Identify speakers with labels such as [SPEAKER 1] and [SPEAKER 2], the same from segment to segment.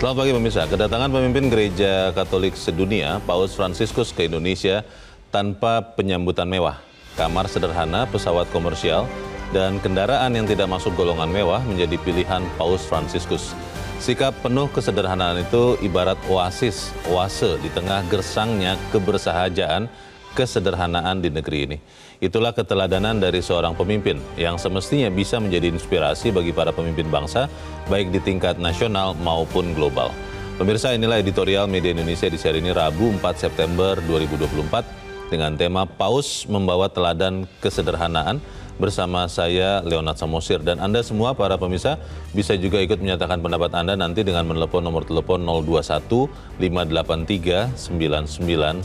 [SPEAKER 1] Selamat pagi pemirsa. Kedatangan pemimpin gereja Katolik sedunia, Paus Franciscus ke Indonesia tanpa penyambutan mewah. Kamar sederhana, pesawat komersial, dan kendaraan yang tidak masuk golongan mewah menjadi pilihan Paus Franciscus. Sikap penuh kesederhanaan itu ibarat oasis, oase di tengah gersangnya kebersahajaan, kesederhanaan di negeri ini. Itulah keteladanan dari seorang pemimpin yang semestinya bisa menjadi inspirasi bagi para pemimpin bangsa, baik di tingkat nasional maupun global. Pemirsa, inilah editorial Media Indonesia di hari ini Rabu 4 September 2024 dengan tema Paus Membawa Teladan Kesederhanaan bersama saya Leonard Samosir dan Anda semua para pemirsa bisa juga ikut menyatakan pendapat Anda nanti dengan menelpon nomor telepon 021 583 99 100.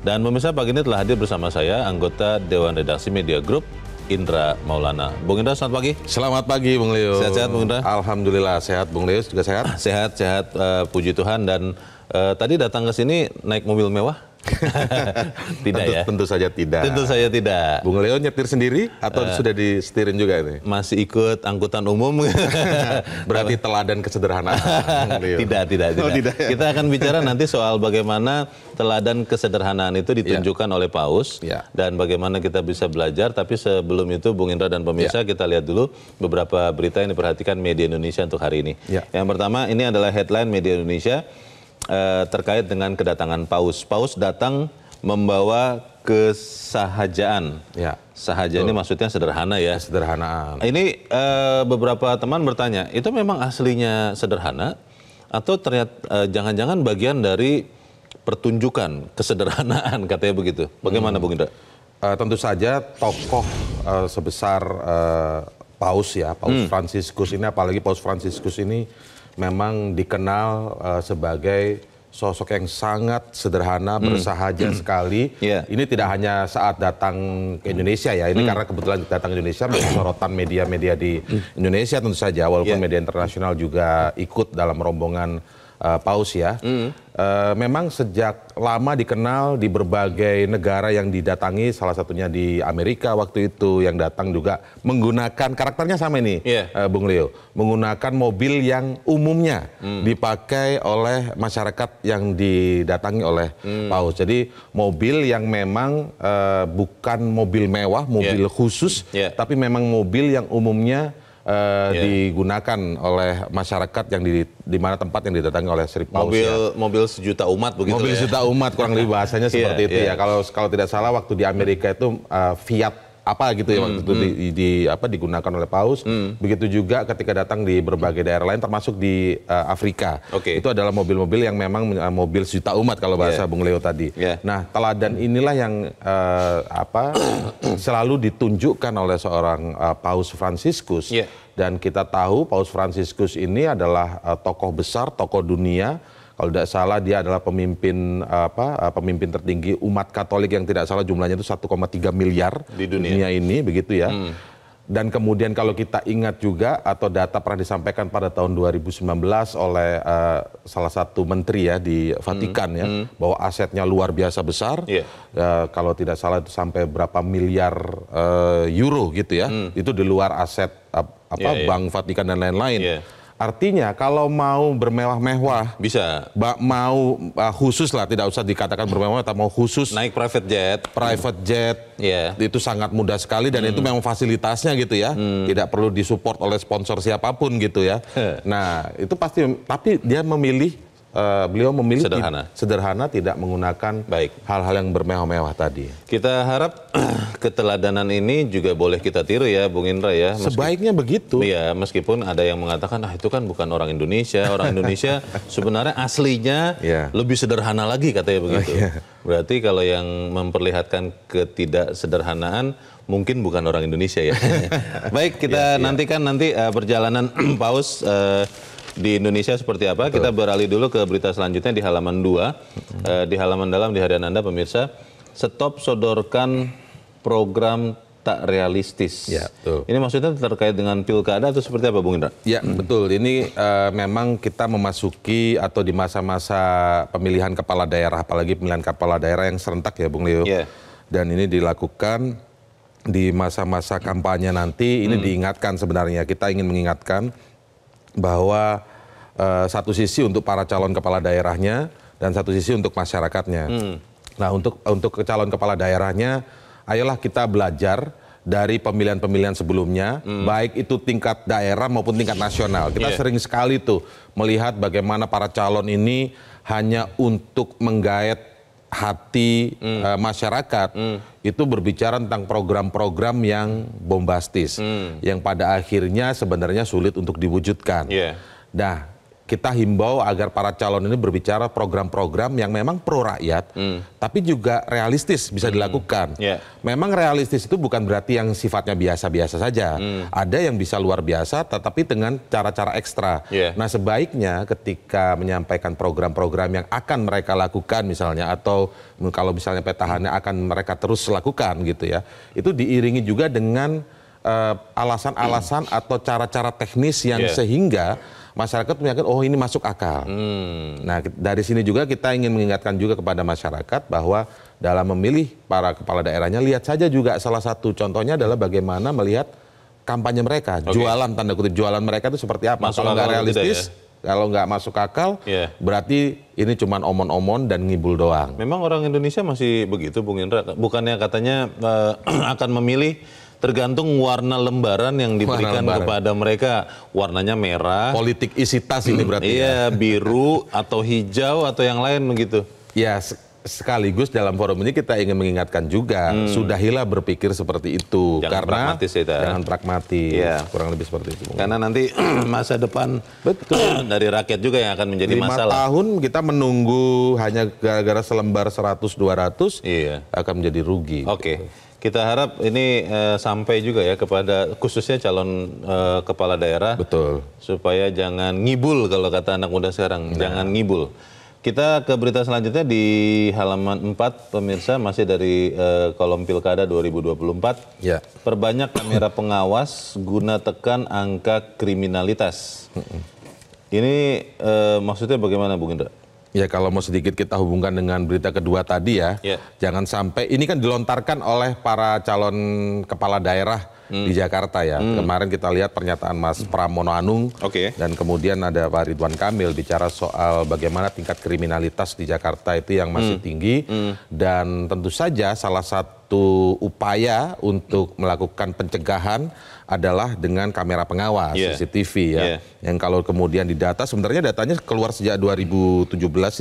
[SPEAKER 1] Dan pemirsa pagi ini telah hadir bersama saya anggota Dewan Redaksi Media Group Indra Maulana. Bung Indra, selamat pagi. Selamat pagi, Bung Leo. Sehat-sehat, Bung Indra? Alhamdulillah, sehat. Bung Leo juga sehat? Sehat, sehat. Uh, puji Tuhan. Dan uh, tadi datang ke sini naik mobil mewah? tidak tentu, ya? Tentu saja tidak. Tentu saja tidak. Bung Leo nyetir sendiri atau uh, sudah disetirin juga ini? Masih ikut angkutan umum. Berarti teladan kesederhanaan. tidak, tidak, tidak. Oh, tidak ya? Kita akan bicara nanti soal bagaimana teladan kesederhanaan itu ya. ditunjukkan yeah. oleh Paus yeah. dan bagaimana kita bisa belajar. Tapi sebelum itu, Bung Indra dan pemirsa yeah. kita lihat dulu beberapa berita yang diperhatikan media Indonesia untuk hari ini. Yeah. Yang pertama ini adalah headline media Indonesia eh, terkait dengan kedatangan Paus. Paus datang membawa kesahajaan. Ya. Sahaja Betul. ini maksudnya sederhana ya. Sederhanaan. Ini eh, beberapa teman bertanya, itu memang aslinya sederhana atau terlihat jangan eh, jangan-jangan bagian
[SPEAKER 2] dari pertunjukan kesederhanaan katanya begitu. Bagaimana hmm. Bung Indra? Uh, tentu saja tokoh uh, sebesar uh, Paus ya, Paus hmm. Franciscus ini apalagi Paus Franciscus ini memang dikenal uh, sebagai sosok yang sangat sederhana, hmm. bersahaja hmm. sekali. Yeah. Ini tidak hanya saat datang ke Indonesia ya, ini hmm. karena kebetulan datang ke Indonesia sorotan media-media di Indonesia tentu saja, walaupun yeah. media internasional juga ikut dalam rombongan uh, Paus ya. Mm. Uh, memang sejak lama dikenal di berbagai negara yang didatangi, salah satunya di Amerika waktu itu yang datang juga menggunakan karakternya sama ini, yeah. Iya. uh, Bung Leo, menggunakan mobil yang umumnya mm. dipakai oleh masyarakat yang didatangi oleh mm. Paus. Jadi mobil yang memang uh, bukan mobil mewah, mobil yeah. khusus, yeah. tapi memang mobil yang umumnya yeah. Iya. digunakan oleh masyarakat yang di di mana tempat yang didatangi oleh Sri Paus mobil ya. mobil sejuta umat begitu mobil ya. sejuta umat kurang lebih bahasanya iya, seperti yeah, itu yeah. ya kalau kalau tidak salah waktu di Amerika itu uh, Fiat apa gitu ya hmm, waktu itu hmm. di, di apa digunakan oleh Paus. Hmm. Begitu juga ketika datang di berbagai daerah lain termasuk di uh, Afrika. Okay. Itu adalah mobil-mobil yang memang uh, mobil juta umat kalau bahasa yeah. Bung Leo tadi. Yeah. Nah, teladan inilah yang uh, apa selalu ditunjukkan oleh seorang uh, Paus Franciscus. Yeah. Dan kita tahu Paus Franciscus ini adalah uh, tokoh besar, tokoh dunia kalau tidak salah dia adalah pemimpin apa eh, pemimpin tertinggi umat Katolik yang tidak salah jumlahnya itu 1,3 miliar di dunia. dunia ini begitu ya. Hmm. Dan kemudian kalau kita ingat juga atau data pernah disampaikan pada tahun 2019 oleh uh, salah satu menteri ya di hmm. Vatikan hmm. ya hmm. bahwa asetnya luar biasa besar. Yeah. Iya. Uh, kalau tidak salah itu sampai berapa miliar uh, euro gitu ya. Hmm. Itu di luar aset uh, apa yeah, yeah. bank Vatikan dan lain-lain. Yeah Artinya kalau mau bermewah-mewah bisa. Ba mau uh, khusus lah tidak usah dikatakan bermewah tapi mau khusus naik private jet. Private jet. Iya. Yeah. Itu sangat mudah sekali dan hmm. itu memang fasilitasnya gitu ya. Hmm. Tidak perlu disupport oleh sponsor siapapun gitu ya. nah, itu pasti tapi dia memilih uh, beliau memilih sederhana. sederhana tidak menggunakan baik hal-hal yang bermewah-mewah tadi. Kita harap
[SPEAKER 1] keteladanan ini juga boleh kita tiru ya Bung Indra ya. Sebaiknya begitu. Iya, meskipun ada yang mengatakan ah itu kan bukan orang Indonesia, orang Indonesia sebenarnya aslinya yeah. lebih sederhana lagi katanya oh, begitu. Oh, iya. yeah. Berarti kalau yang memperlihatkan ketidaksederhanaan mungkin bukan orang Indonesia ya. Baik, kita yeah, iya. nantikan nanti uh, perjalanan paus uh, di Indonesia seperti apa. Betul. Kita beralih dulu ke berita selanjutnya di halaman 2. Hmm. E, di halaman dalam di hadapan Anda pemirsa, stop sodorkan program tak realistis. Ya, betul. Ini maksudnya terkait dengan pilkada atau seperti apa, Bung
[SPEAKER 2] Indra? Ya, hmm. betul. Ini uh, memang kita memasuki atau di masa-masa pemilihan kepala daerah, apalagi pemilihan kepala daerah yang serentak ya, Bung Leo. Yeah. Dan ini dilakukan di masa-masa kampanye nanti. Ini hmm. diingatkan sebenarnya. Kita ingin mengingatkan bahwa eh, satu sisi untuk para calon kepala daerahnya dan satu sisi untuk masyarakatnya. Hmm. Nah, untuk untuk calon kepala daerahnya, ayolah kita belajar dari pemilihan-pemilihan sebelumnya, hmm. baik itu tingkat daerah maupun tingkat nasional. Kita yeah. sering sekali tuh melihat bagaimana para calon ini hanya untuk menggait hati mm. masyarakat mm. itu berbicara tentang program-program yang bombastis, mm. yang pada akhirnya sebenarnya sulit untuk diwujudkan. Yeah. Nah, kita himbau agar para calon ini berbicara program-program yang memang pro rakyat, hmm. tapi juga realistis bisa hmm. dilakukan. Yeah. Memang realistis itu bukan berarti yang sifatnya biasa-biasa saja. Hmm. Ada yang bisa luar biasa, tetapi dengan cara-cara ekstra. Yeah. Nah sebaiknya ketika menyampaikan program-program yang akan mereka lakukan misalnya, atau kalau misalnya petahannya akan mereka terus lakukan gitu ya, itu diiringi juga dengan eh, alasan-alasan uh, atau cara-cara teknis yang yeah. sehingga masyarakat meyakinkan oh ini masuk akal. Hmm. Nah dari sini juga kita ingin mengingatkan juga kepada masyarakat bahwa dalam memilih para kepala daerahnya lihat saja juga salah satu contohnya adalah bagaimana melihat kampanye mereka, okay. jualan tanda kutip jualan mereka itu seperti apa. Masuk Kalau nggak gitu ya? realistis, ya? kalau nggak masuk akal, yeah. berarti ini cuma omon-omon dan ngibul doang.
[SPEAKER 1] Memang orang Indonesia masih begitu, Bung Indra. Bukannya katanya uh, akan memilih tergantung warna lembaran yang diberikan lembaran. kepada mereka. Warnanya merah. Politik isitas ini hmm, berarti. Ya. Iya, ya. biru atau hijau atau yang
[SPEAKER 2] lain begitu. Ya, sekaligus dalam forum ini kita ingin mengingatkan juga hmm. sudahlah berpikir seperti itu jangan karena pragmatis ya, jangan pragmatis ya. kurang lebih seperti itu karena nanti masa depan betul dari rakyat juga yang akan menjadi Lima masalah tahun kita menunggu hanya gara-gara selembar 100 200 iya. akan menjadi rugi oke okay. gitu.
[SPEAKER 1] Kita harap ini eh, sampai juga ya kepada khususnya calon eh, kepala daerah. Betul. Supaya jangan ngibul kalau kata anak muda sekarang, nah. jangan ngibul. Kita ke berita selanjutnya di halaman 4 pemirsa masih dari eh, kolom Pilkada 2024. Ya. Perbanyak kamera pengawas guna tekan angka
[SPEAKER 2] kriminalitas. Ini maksudnya bagaimana Bung Indra? Ya kalau mau sedikit kita hubungkan dengan berita kedua tadi ya, yeah. jangan sampai ini kan dilontarkan oleh para calon kepala daerah hmm. di Jakarta ya. Hmm. Kemarin kita lihat pernyataan Mas hmm. Pramono Anung, okay. dan kemudian ada Pak Ridwan Kamil bicara soal bagaimana tingkat kriminalitas di Jakarta itu yang masih hmm. tinggi, hmm. dan tentu saja salah satu upaya untuk melakukan pencegahan adalah dengan kamera pengawas yeah. CCTV ya. Yeah. Yang kalau kemudian didata sebenarnya datanya keluar sejak 2017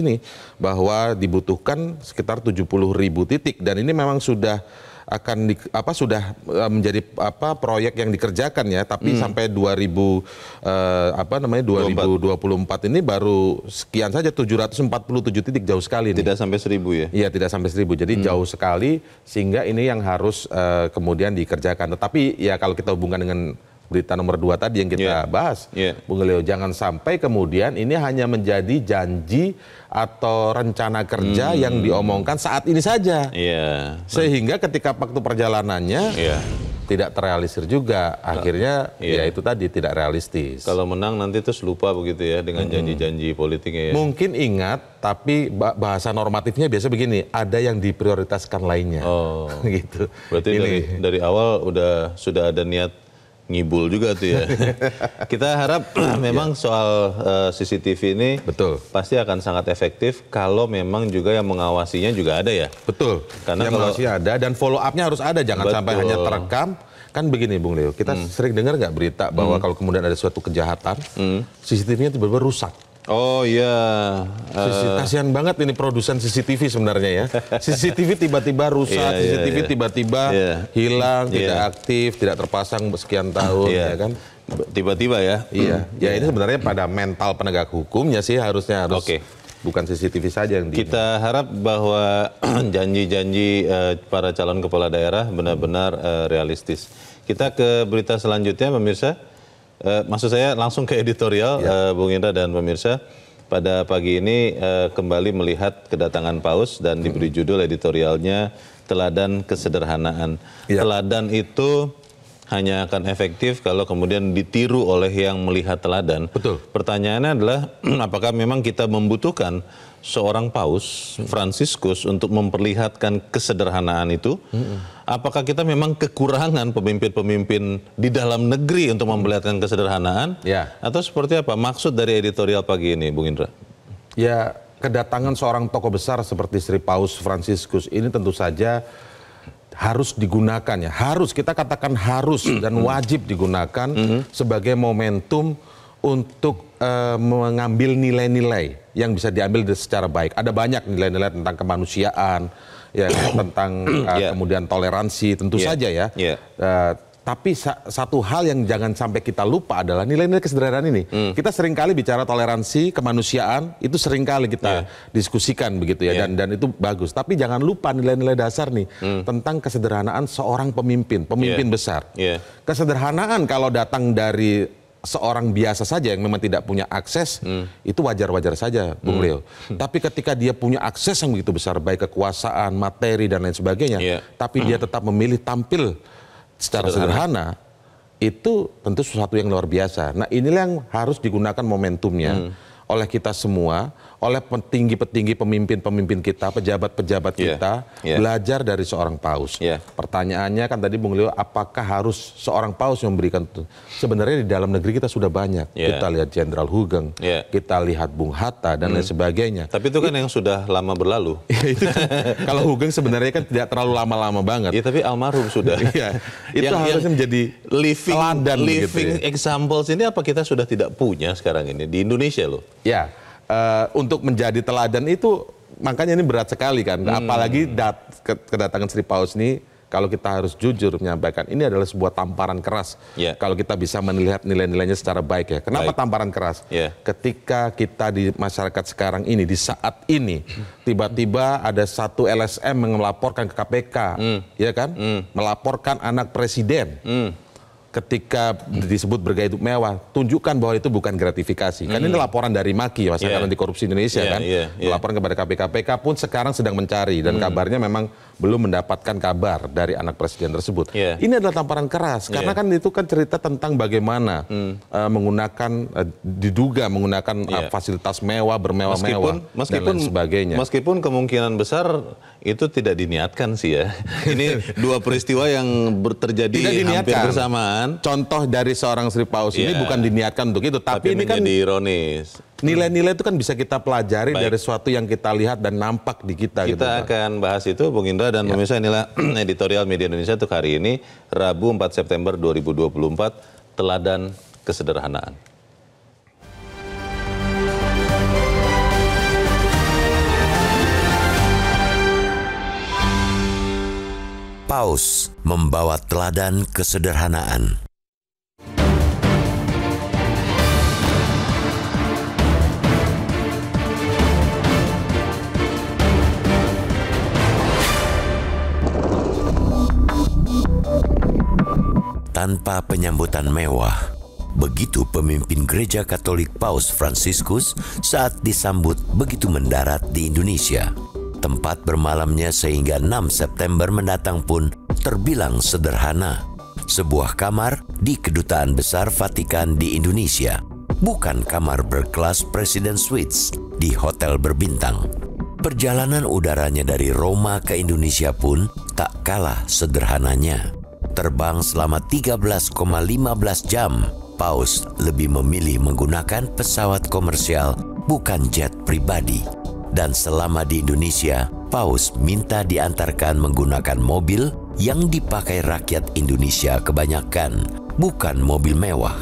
[SPEAKER 2] ini bahwa dibutuhkan sekitar 70 ribu titik dan ini memang sudah akan di, apa sudah e, menjadi apa proyek yang dikerjakan ya, tapi hmm. sampai 2000 eh, apa namanya 2024 ini baru sekian saja 747 titik jauh sekali nih. Tidak sampai 1000 ya. Iya, tidak sampai 1000. Jadi hmm. jauh sekali sehingga ini yang harus eh, kemudian dikerjakan. Tetapi ya kalau kita hubungkan dengan berita nomor dua tadi yang kita yeah. bahas, yeah. Bung Leo, jangan sampai kemudian ini hanya menjadi janji atau rencana kerja hmm. yang diomongkan saat ini saja. Yeah. Sehingga ketika waktu perjalanannya yeah. tidak terrealisir juga. Akhirnya yeah. ya iya. itu tadi tidak realistis. Kalau menang nanti terus lupa begitu ya dengan hmm. janji-janji hmm. politiknya ya. Mungkin ingat tapi bahasa normatifnya biasa begini, ada yang diprioritaskan lainnya. Oh. gitu. Berarti dari dari awal udah sudah ada niat ngibul juga tuh ya. Kita
[SPEAKER 1] harap memang ya. soal uh, CCTV ini betul pasti akan sangat efektif kalau
[SPEAKER 2] memang juga yang mengawasinya juga ada ya. Betul. Karena yang kalau ada dan follow upnya harus ada jangan betul. sampai hanya terekam. Kan begini Bung Leo, kita hmm. sering dengar nggak berita bahwa hmm. kalau kemudian ada suatu kejahatan, hmm. CCTV-nya tiba-tiba rusak. Oh iya. Uh... Kasihan banget ini produsen CCTV sebenarnya ya. CCTV tiba-tiba rusak, yeah, iya, CCTV iya. tiba-tiba yeah, yeah. hilang, yeah. tidak aktif, tidak terpasang sekian tahun yeah. ya kan. Tiba-tiba ya. Iya. iya. Ya ini sebenarnya pada mental penegak hukumnya sih harusnya harus okay bukan CCTV saja
[SPEAKER 1] yang di kita harap bahwa janji-janji uh, para calon kepala daerah benar-benar uh, realistis. Kita ke berita selanjutnya pemirsa. Uh, maksud saya langsung ke editorial, ya. uh, Bung Indra dan pemirsa. Pada pagi ini uh, kembali melihat kedatangan Paus dan diberi hmm. judul editorialnya teladan kesederhanaan. Ya. Teladan itu hanya akan efektif kalau kemudian ditiru oleh yang melihat teladan. Betul. Pertanyaannya adalah apakah memang kita membutuhkan seorang paus Franciscus untuk memperlihatkan kesederhanaan itu? Apakah kita memang kekurangan pemimpin-pemimpin di dalam negeri untuk memperlihatkan kesederhanaan? Ya. Atau seperti apa maksud dari editorial pagi ini, Bung Indra?
[SPEAKER 2] Ya, kedatangan seorang tokoh besar seperti Sri Paus Franciscus ini tentu saja harus digunakan ya harus kita katakan harus mm -hmm. dan hmm. wajib digunakan mm -hmm. sebagai momentum untuk uh, mengambil nilai-nilai yang bisa diambil secara baik ada banyak nilai-nilai tentang kemanusiaan ya tentang uh, eh, yeah. kemudian toleransi tentu yeah. saja ya yeah. Ya. uh, tapi satu hal yang jangan sampai kita lupa adalah nilai-nilai kesederhanaan ini. Hmm. Kita seringkali bicara toleransi, kemanusiaan, itu seringkali kita yeah. diskusikan begitu ya yeah. dan dan itu bagus. Tapi jangan lupa nilai-nilai dasar nih hmm. tentang kesederhanaan seorang pemimpin, pemimpin yeah. besar. Yeah. Kesederhanaan kalau datang dari seorang biasa saja yang memang tidak punya akses hmm. itu wajar-wajar saja Bung hmm. Leo. Tapi ketika dia punya akses yang begitu besar baik kekuasaan, materi dan lain sebagainya, yeah. tapi hmm. dia tetap memilih tampil secara sederhana itu tentu sesuatu yang luar biasa nah inilah yang harus digunakan momentumnya hmm. oleh kita semua oleh petinggi-petinggi pemimpin-pemimpin kita, pejabat-pejabat iya, kita yeah. belajar dari seorang paus. Yeah. Pertanyaannya kan tadi Bung Leo, apakah harus seorang paus yang memberikan? Sebenarnya di dalam negeri kita sudah banyak. Yeah. Kita lihat Jenderal Hugeng, yeah. kita lihat Bung Hatta dan hmm. lain sebagainya. Tapi itu kan It, yang sudah lama berlalu. Iya, itu kan. kalau Hugeng sebenarnya kan tidak terlalu lama-lama banget. Iya, tapi almarhum sudah. Iya. itu yang, harusnya yang menjadi living dan living gitu ya. examples ini apa kita sudah tidak punya sekarang ini di Indonesia loh. Ya Eh, untuk menjadi teladan itu makanya ini berat sekali kan. Hmm. Apalagi dat, kedatangan Sri Paus ini kalau kita harus jujur menyampaikan ini adalah sebuah tamparan keras. Yeah. Kalau kita bisa melihat nilai-nilainya secara baik ya. Kenapa baik. tamparan keras? Yeah. Ketika kita di masyarakat sekarang ini di saat ini tiba-tiba ada satu LSM melaporkan ke KPK, mm. ya kan? Mm. Melaporkan anak presiden. Mm ketika disebut bergaya hidup mewah, tunjukkan bahwa itu bukan gratifikasi. Hmm. Kan ini hmm. laporan dari Maki, ya, Mas yeah. Anti Korupsi Indonesia yeah, kan, yeah, yeah. laporan kepada KPK. KPK pun sekarang sedang mencari dan hmm. kabarnya memang belum mendapatkan kabar dari anak presiden tersebut. Yeah. Ini adalah tamparan keras iya. karena kan itu kan cerita tentang bagaimana mm. uh, menggunakan uh, diduga menggunakan yeah. uh, iya. fasilitas mewah bermewah-mewah meskipun, dan lain sebagainya.
[SPEAKER 1] Meskipun kemungkinan besar itu tidak diniatkan sih ya.
[SPEAKER 2] Ini dua peristiwa yang terjadi hampir bersamaan. Contoh dari seorang Sri Paus yeah. ini iya. bukan diniatkan untuk itu, tapi, tapi ini kan ironis nilai-nilai itu kan bisa kita pelajari Baik. dari suatu yang kita lihat dan nampak di kita. Kita gitu, Pak.
[SPEAKER 1] akan bahas itu, Bung Indra dan ya. pemirsa inilah editorial Media Indonesia untuk hari ini, Rabu 4 September 2024, teladan kesederhanaan.
[SPEAKER 3] Paus membawa teladan kesederhanaan. tanpa penyambutan mewah. Begitu pemimpin gereja Katolik Paus Franciscus saat disambut begitu mendarat di Indonesia. Tempat bermalamnya sehingga 6 September mendatang pun terbilang sederhana. Sebuah kamar di Kedutaan Besar Vatikan di Indonesia. Bukan kamar berkelas presiden Suites di hotel berbintang. Perjalanan udaranya dari Roma ke Indonesia pun tak kalah sederhananya. Terbang selama 13,15 jam, Paus lebih memilih menggunakan pesawat komersial bukan jet pribadi. Dan selama di Indonesia, Paus minta diantarkan menggunakan mobil yang dipakai rakyat Indonesia kebanyakan, bukan mobil mewah.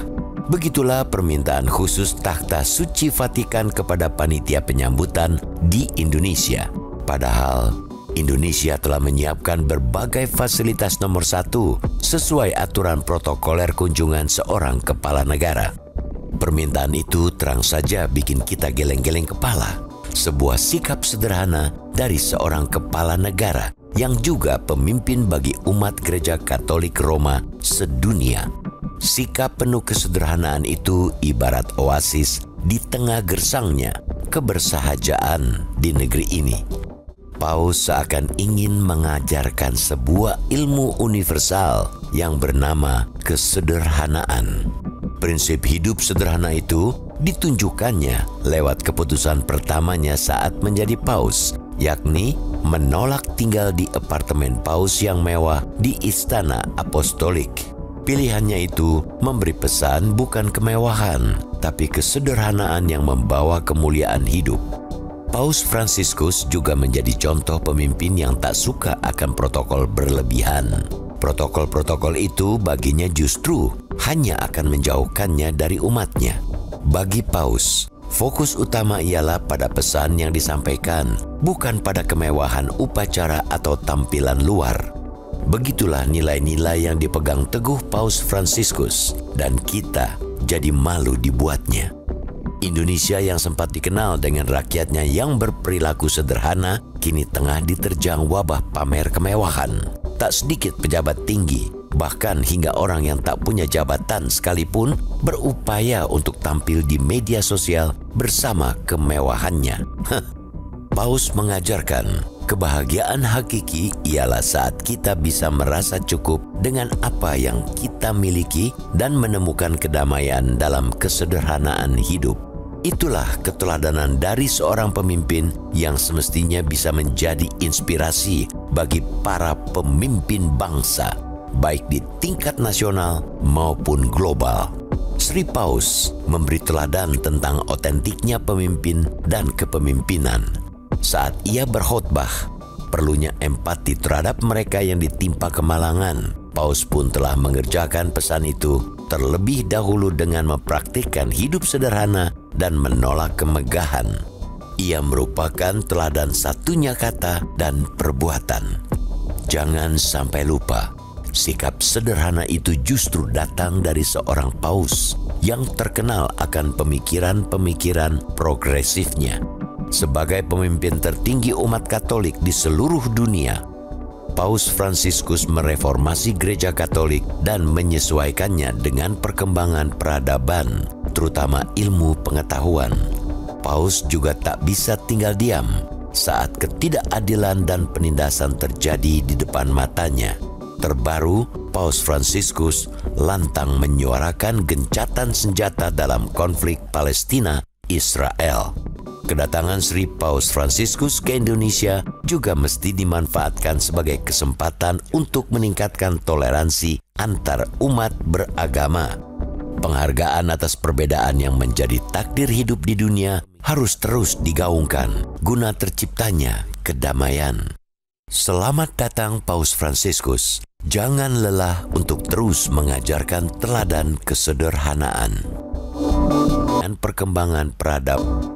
[SPEAKER 3] Begitulah permintaan khusus takhta suci Vatikan kepada panitia penyambutan di Indonesia. Padahal Indonesia telah menyiapkan berbagai fasilitas nomor satu sesuai aturan protokoler kunjungan seorang kepala negara. Permintaan itu terang saja bikin kita geleng-geleng kepala. Sebuah sikap sederhana dari seorang kepala negara yang juga pemimpin bagi umat gereja Katolik Roma sedunia. Sikap penuh kesederhanaan itu ibarat oasis di tengah gersangnya kebersahajaan di negeri ini. Paus seakan ingin mengajarkan sebuah ilmu universal yang bernama kesederhanaan. Prinsip hidup sederhana itu ditunjukkannya lewat keputusan pertamanya saat menjadi paus, yakni menolak tinggal di apartemen paus yang mewah di Istana Apostolik. Pilihannya itu memberi pesan bukan kemewahan, tapi kesederhanaan yang membawa kemuliaan hidup. Paus Franciscus juga menjadi contoh pemimpin yang tak suka akan protokol berlebihan. Protokol-protokol itu baginya justru hanya akan menjauhkannya dari umatnya. Bagi Paus, fokus utama ialah pada pesan yang disampaikan, bukan pada kemewahan upacara atau tampilan luar. Begitulah nilai-nilai yang dipegang teguh Paus Franciscus, dan kita jadi malu dibuatnya. Indonesia yang sempat dikenal dengan rakyatnya yang berperilaku sederhana kini tengah diterjang wabah pamer kemewahan. Tak sedikit pejabat tinggi, bahkan hingga orang yang tak punya jabatan sekalipun berupaya untuk tampil di media sosial bersama kemewahannya. Paus mengajarkan, kebahagiaan hakiki ialah saat kita bisa merasa cukup dengan apa yang kita miliki dan menemukan kedamaian dalam kesederhanaan hidup. Itulah keteladanan dari seorang pemimpin yang semestinya bisa menjadi inspirasi bagi para pemimpin bangsa, baik di tingkat nasional maupun global. Sri Paus memberi teladan tentang otentiknya pemimpin dan kepemimpinan. Saat ia berkhutbah perlunya empati terhadap mereka yang ditimpa kemalangan. Paus pun telah mengerjakan pesan itu terlebih dahulu dengan mempraktikkan hidup sederhana dan menolak kemegahan. Ia merupakan teladan satunya kata dan perbuatan. Jangan sampai lupa, sikap sederhana itu justru datang dari seorang paus yang terkenal akan pemikiran-pemikiran progresifnya. Sebagai pemimpin tertinggi umat Katolik di seluruh dunia, Paus Fransiskus mereformasi gereja Katolik dan menyesuaikannya dengan perkembangan peradaban, terutama ilmu pengetahuan. Paus juga tak bisa tinggal diam saat ketidakadilan dan penindasan terjadi di depan matanya. Terbaru, Paus Fransiskus lantang menyuarakan gencatan senjata dalam konflik Palestina-Israel kedatangan Sri Paus Franciscus ke Indonesia juga mesti dimanfaatkan sebagai kesempatan untuk meningkatkan toleransi antar umat beragama. Penghargaan atas perbedaan yang menjadi takdir hidup di dunia harus terus digaungkan guna terciptanya kedamaian. Selamat datang Paus Franciscus. Jangan lelah untuk terus mengajarkan teladan kesederhanaan dan perkembangan peradaban.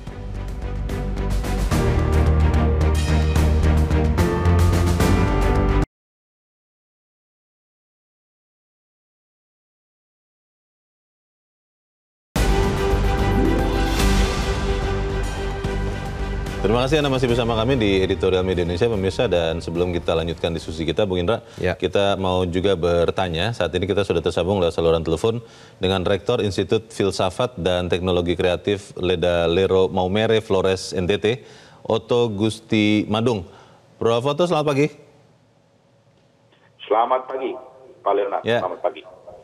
[SPEAKER 1] Terima kasih Anda masih bersama kami di Editorial Media Indonesia pemirsa dan sebelum kita lanjutkan diskusi kita Bung Indra, ya. kita mau juga bertanya. Saat ini kita sudah tersambung lewat saluran telepon dengan Rektor Institut Filsafat dan Teknologi Kreatif Leda Lero Maumere Flores NTT, Oto Gusti Madung. Prof. Oto, selamat pagi.
[SPEAKER 4] Selamat pagi,
[SPEAKER 1] Pak Leonard. Ya. Selamat pagi.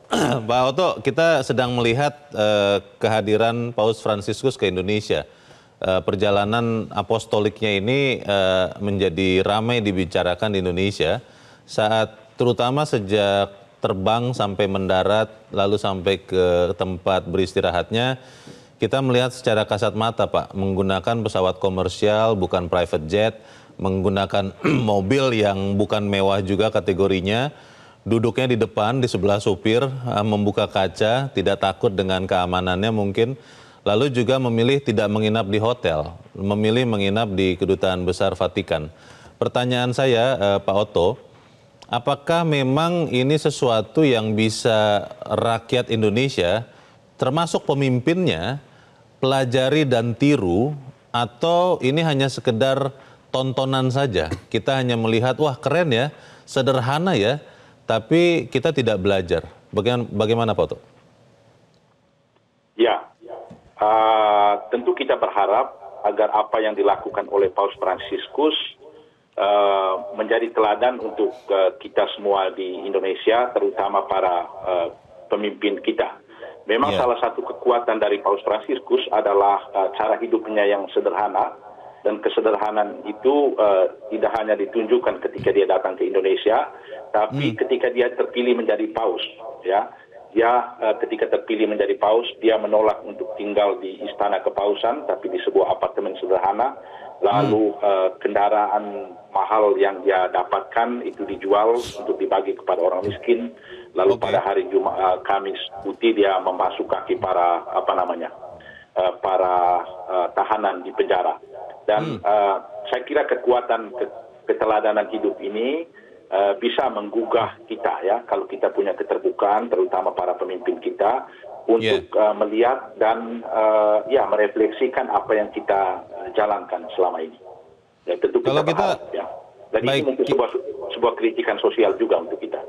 [SPEAKER 1] Pak Oto, kita sedang melihat eh, kehadiran Paus Fransiskus ke Indonesia Eh, perjalanan apostoliknya ini eh, menjadi ramai dibicarakan di Indonesia saat terutama sejak terbang sampai mendarat lalu sampai ke tempat beristirahatnya kita melihat secara kasat mata Pak menggunakan pesawat komersial bukan private jet menggunakan mobil yang bukan mewah juga kategorinya duduknya di depan di sebelah supir eh, membuka kaca tidak takut dengan keamanannya mungkin Lalu juga memilih tidak menginap di hotel, memilih menginap di kedutaan besar Vatikan. Pertanyaan saya, eh, Pak Otto, apakah memang ini sesuatu yang bisa rakyat Indonesia, termasuk pemimpinnya, pelajari dan tiru, atau ini hanya sekedar tontonan saja? Kita hanya melihat, wah keren ya, sederhana ya, tapi kita tidak belajar. Bagaimana, bagaimana Pak Otto?
[SPEAKER 4] Ya, Ah, tentu kita berharap agar apa yang dilakukan oleh paus franciscus ah, menjadi teladan untuk ah, kita semua di Indonesia, terutama para pemimpin kita. Memang ya. salah satu kekuatan dari Paus Franciscus adalah cara hidupnya yang sederhana, dan kesederhanaan itu uh, tidak hanya ditunjukkan ketika dia datang ke Indonesia, tapi hmm. ketika dia terpilih menjadi paus, ya Ya, eh, ketika terpilih menjadi paus, dia menolak untuk tinggal di istana kepausan, tapi di sebuah apartemen sederhana. Lalu hmm. uh, kendaraan mahal yang dia dapatkan itu dijual untuk dibagi kepada orang miskin. Lalu okay. pada hari uh, Kamis putih dia memasuk kaki para apa namanya uh, para uh, tahanan di penjara. Dan hmm. uh, saya kira kekuatan ke, keteladanan hidup ini Eh, bisa menggugah kita ya kalau kita punya keterbukaan terutama para pemimpin kita untuk yeah. Ya. uh, melihat dan uh, ya merefleksikan apa yang kita eh, jalankan selama ini. Ya tentu kita kalau kita ya. Dan baik, ini mungkin sebuah sebuah kritikan sosial juga untuk kita.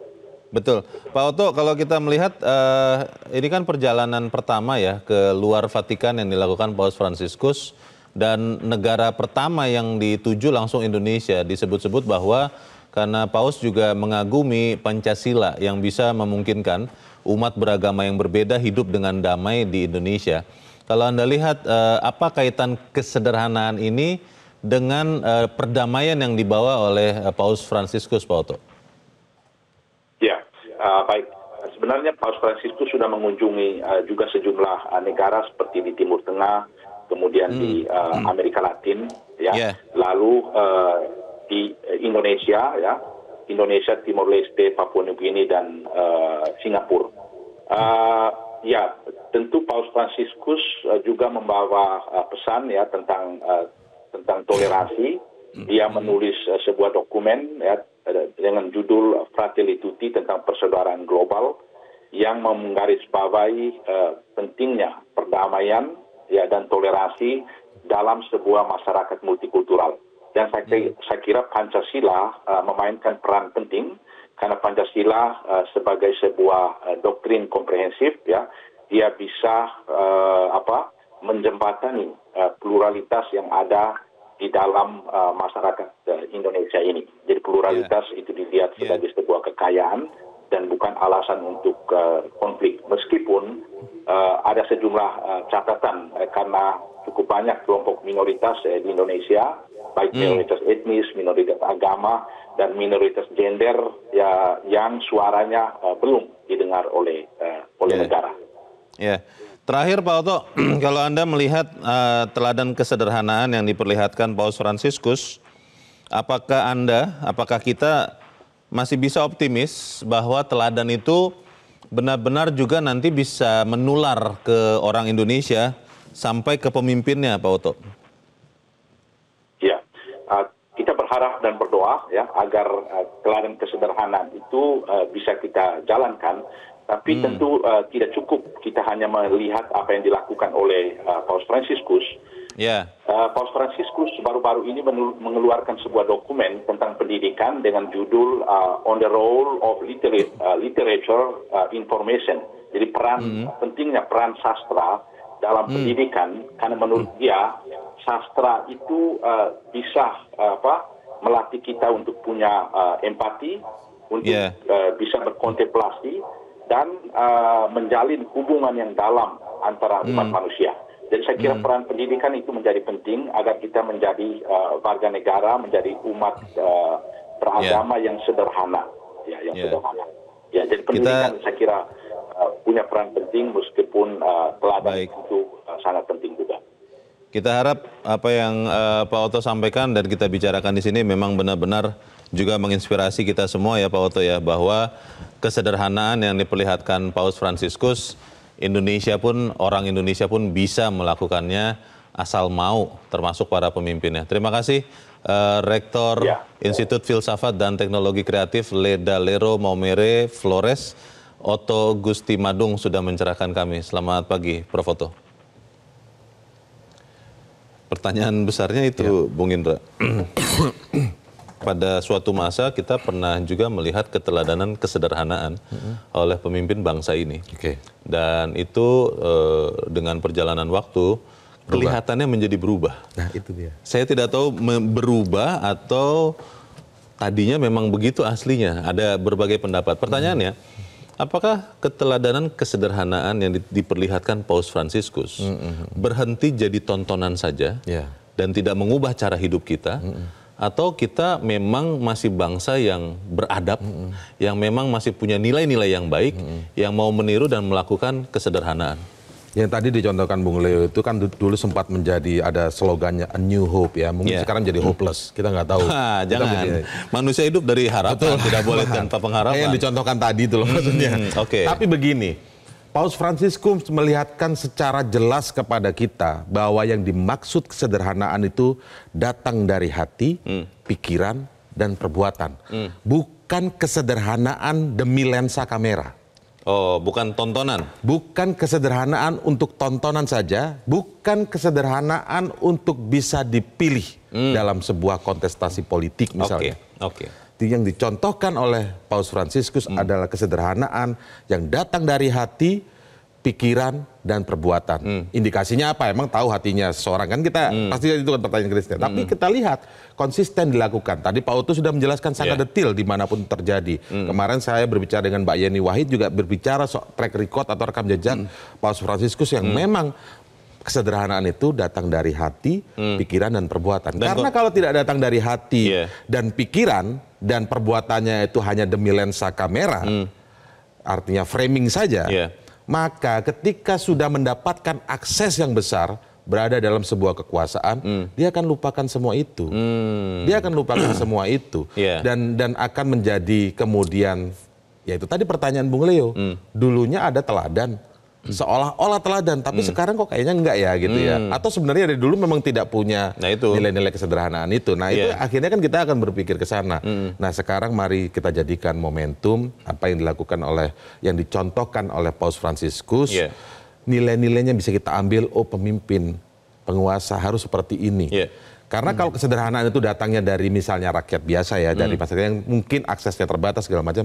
[SPEAKER 1] Betul, Pak Oto. Kalau kita melihat uh, ini kan perjalanan pertama ya ke luar Vatikan yang dilakukan Paus Fransiskus dan negara pertama yang dituju langsung Indonesia disebut-sebut bahwa karena Paus juga mengagumi Pancasila yang bisa memungkinkan umat beragama yang berbeda hidup dengan damai di Indonesia. Kalau Anda lihat eh, apa kaitan kesederhanaan ini dengan eh, perdamaian yang dibawa oleh eh, Paus Fransiskus, Pak Oto?
[SPEAKER 4] Ya, baik. Sebenarnya Paus Fransiskus sudah mengunjungi juga sejumlah negara seperti di Timur Tengah, kemudian hmm. di hmm. Amerika Latin, ya. Yeah. Lalu di eh, Indonesia ya Indonesia Timor Leste Papua Nugini dan uh, Singapura uh, ya tentu Paus Fransiskus juga membawa uh, pesan ya tentang uh, tentang toleransi dia mm-hmm. menulis uh, sebuah dokumen ya dengan judul Fratelli Tutti tentang persaudaraan global yang menggarisbawahi uh, pentingnya perdamaian ya dan toleransi dalam sebuah masyarakat multikultural dan saya kira pancasila uh, memainkan peran penting karena pancasila uh, sebagai sebuah uh, doktrin komprehensif ya dia bisa apa menjembatani pluralitas yang ada di dalam masyarakat Indonesia ini. Jadi pluralitas ya. itu dilihat ya. sebagai sebuah kekayaan dan bukan alasan untuk eh, konflik meskipun eh, ada sejumlah eh, catatan karena cukup banyak kelompok minoritas di Indonesia baik hmm. minoritas etnis, minoritas agama dan minoritas gender ya yang suaranya belum didengar oleh oleh yeah. negara. Ya.
[SPEAKER 1] Yeah. Terakhir Pak Oto, kalau Anda melihat uh, teladan kesederhanaan yang diperlihatkan Paus Fransiskus, apakah Anda, apakah kita masih bisa optimis bahwa teladan itu benar-benar juga nanti bisa menular ke orang Indonesia sampai ke pemimpinnya, Pak Oto?
[SPEAKER 4] Ya, eh, kita berharap dan berdoa ya agar eh, teladan kesederhanaan itu eh, bisa kita jalankan tapi hmm. tentu uh, tidak cukup kita hanya melihat apa yang dilakukan oleh uh, Paus Franciscus, Yeah. Ya. Uh, Paus Franciscus baru-baru ini mengeluarkan sebuah dokumen tentang pendidikan dengan judul uh, On the Role of Literate, uh, Literature uh, Information. Jadi peran mm -hmm. pentingnya peran sastra dalam mm. pendidikan karena menurut hmm. dia sastra itu uh, bisa uh, apa melatih kita untuk punya uh, empati,
[SPEAKER 1] untuk yeah. Ya.
[SPEAKER 4] uh, bisa berkontemplasi dan uh, menjalin hubungan yang dalam antara umat mm. manusia jadi saya kira hmm. peran pendidikan itu menjadi penting agar kita menjadi uh, warga negara, menjadi umat uh, beragama yeah. yang sederhana, ya, yang yeah. sederhana. Ya, jadi pendidikan kita... saya kira uh, punya peran penting meskipun uh, teladan Baik. itu uh, sangat penting
[SPEAKER 1] juga. Kita harap apa yang uh, Pak Oto sampaikan dan kita bicarakan di sini memang benar-benar juga menginspirasi kita semua ya Pak Oto ya bahwa kesederhanaan yang diperlihatkan Paus Franciscus Indonesia pun orang Indonesia pun bisa melakukannya asal mau termasuk para pemimpinnya. Terima kasih uh, Rektor ya. Institut Filsafat dan Teknologi Kreatif Leda Lero Maumere Flores Otto Gusti Madung sudah mencerahkan kami. Selamat pagi Prof Otto. Pertanyaan besarnya itu ya. Bung Indra. pada suatu masa kita pernah juga melihat keteladanan kesederhanaan hmm oleh pemimpin bangsa ini. Okay. Dan itu e, dengan perjalanan waktu berubah. kelihatannya menjadi berubah.
[SPEAKER 2] Nah, itu
[SPEAKER 5] dia.
[SPEAKER 1] Saya tidak tahu berubah atau tadinya memang begitu aslinya. Ada berbagai pendapat. Pertanyaannya, hmm apakah keteladanan kesederhanaan yang di, diperlihatkan Paus Franciscus -hmm. berhenti jadi tontonan saja yeah. dan tidak mengubah cara hidup kita, -hmm atau kita memang masih bangsa yang beradab, mm -hmm. yang memang masih punya nilai-nilai yang baik, mm -hmm. yang mau meniru dan melakukan kesederhanaan.
[SPEAKER 2] Yang tadi dicontohkan Bung Leo itu kan dulu sempat menjadi ada slogannya a new hope ya. Mungkin yeah. sekarang jadi hopeless. Kita nggak tahu. Ha, ah, jangan. Ya. Manusia hidup dari harapan, Betul. tidak boleh tanpa pengharapan. yang dicontohkan tadi itu loh maksudnya. Hmm, hmm Oke. Okay. Tapi begini, Paus Fransiskus melihatkan secara jelas kepada kita bahwa yang dimaksud kesederhanaan itu datang dari hati, hmm. pikiran, dan perbuatan. Hmm. Bukan kesederhanaan demi lensa kamera.
[SPEAKER 1] Oh, bukan tontonan.
[SPEAKER 2] Bukan kesederhanaan untuk tontonan saja, bukan kesederhanaan untuk bisa dipilih hmm. dalam sebuah kontestasi politik misalnya. Oke. Okay. Okay yang dicontohkan oleh Paus Fransiskus hmm. adalah kesederhanaan yang datang dari hati, pikiran dan perbuatan. Hmm. Indikasinya apa? Emang tahu hatinya seorang kan kita hmm. pasti itu kan pertanyaan Kristen. Hmm. Tapi kita lihat konsisten dilakukan. Tadi Pak Utu sudah menjelaskan sangat yeah. di dimanapun terjadi. Hmm. Kemarin saya berbicara dengan Mbak Yeni Wahid juga berbicara soal track record atau rekam jejak hmm. Paus Fransiskus yang hmm. memang kesederhanaan itu datang dari hati, hmm. pikiran dan perbuatan. Dan Karena kalau tidak datang dari hati yeah. dan pikiran dan perbuatannya itu hanya demi lensa kamera, hmm. artinya framing saja. Yeah. Maka ketika sudah mendapatkan akses yang besar, berada dalam sebuah kekuasaan, hmm. dia akan lupakan semua itu. hmm. Dia akan lupakan semua itu yeah. dan dan akan menjadi kemudian ya itu tadi pertanyaan Bung Leo. hmm. Dulunya ada teladan, Hmm. seolah-olah teladan tapi hmm. sekarang kok kayaknya enggak ya gitu ya. hmm. ya atau sebenarnya dari dulu memang tidak punya nah, nilai-nilai kesederhanaan itu nah yeah. itu iya. akhirnya kan kita akan berpikir ke sana hmm. nah sekarang mari kita jadikan momentum apa yang dilakukan oleh yang dicontohkan oleh Paus Fransiskus, yeah. nilai-nilainya bisa kita ambil oh pemimpin penguasa harus seperti ini yeah. Karena hmm. kalau kesederhanaan itu datangnya dari misalnya rakyat biasa ya, hmm. dari masyarakat yang mungkin aksesnya terbatas segala macam,